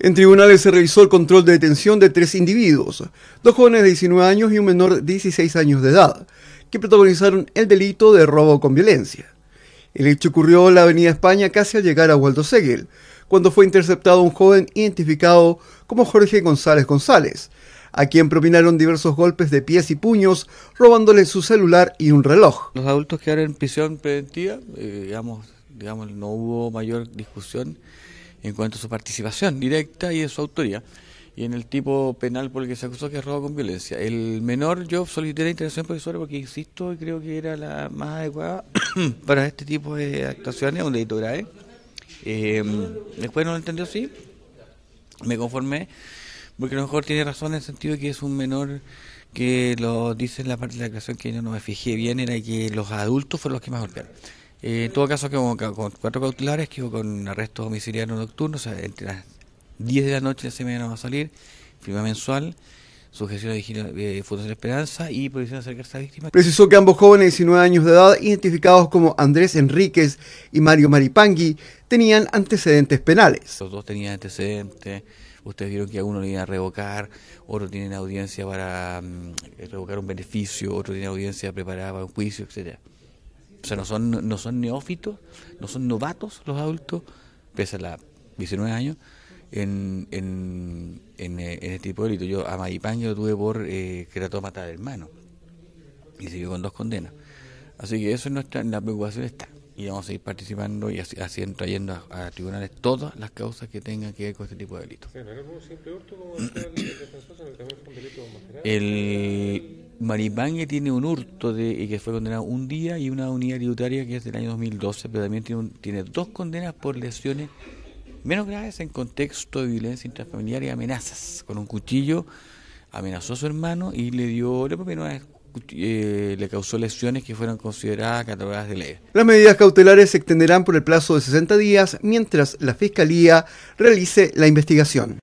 En tribunales se revisó el control de detención de tres individuos, dos jóvenes de 19 años y un menor de 16 años de edad, que protagonizaron el delito de robo con violencia. El hecho ocurrió en la Avenida España casi al llegar a Waldo Segel, cuando fue interceptado un joven identificado como Jorge González González, a quien propinaron diversos golpes de pies y puños, robándole su celular y un reloj. Los adultos quedaron en prisión preventiva, eh, digamos, digamos, no hubo mayor discusión en cuanto a su participación directa y de su autoría y en el tipo penal por el que se acusó que robó con violencia. El menor, yo solicité la intervención profesora porque insisto, creo que era la más adecuada para este tipo de actuaciones, un delito grave. Eh, después no lo entendió así, me conformé, porque a lo mejor tiene razón en el sentido de que es un menor que lo dice en la parte de la declaración que yo no me fijé bien, era que los adultos fueron los que más golpearon. Eh, en todo caso, que con cuatro cautelares, que con arresto domiciliario nocturno, o sea, entre las 10 de la noche y las va a salir, firma mensual, sujeción de eh, Fundación Esperanza y prohibición de acercarse a víctima. Precisó que ambos jóvenes de 19 años de edad, identificados como Andrés Enríquez y Mario Maripangui, tenían antecedentes penales. Los dos tenían antecedentes, ustedes vieron que a uno le iban a revocar, otro tiene audiencia para mm, revocar un beneficio, otro tiene audiencia preparada para un juicio, etcétera. O sea, no son, no son neófitos, no son novatos los adultos, pese a la 19 años, en, en, eh, en, este tipo de delitos. Yo a Maipán yo tuve por eh, que trató de matar al hermano y siguió con dos condenas. Así que eso es nuestra, la preocupación está. Y vamos a seguir participando y haciendo trayendo a, tribunales todas las causas que tengan que ver con este tipo de delitos. El, Maripangue tiene un hurto de, eh, que fue condenado un día y una unidad tributaria que es del año 2012, pero también tiene, tiene dos condenas por lesiones menos graves en contexto de violencia intrafamiliar y amenazas. Con un cuchillo amenazó a su hermano y le dio, le eh, eh, le causó lesiones que fueron consideradas catalogadas de ley. Las medidas cautelares se extenderán por el plazo de 60 días mientras la Fiscalía realice la investigación.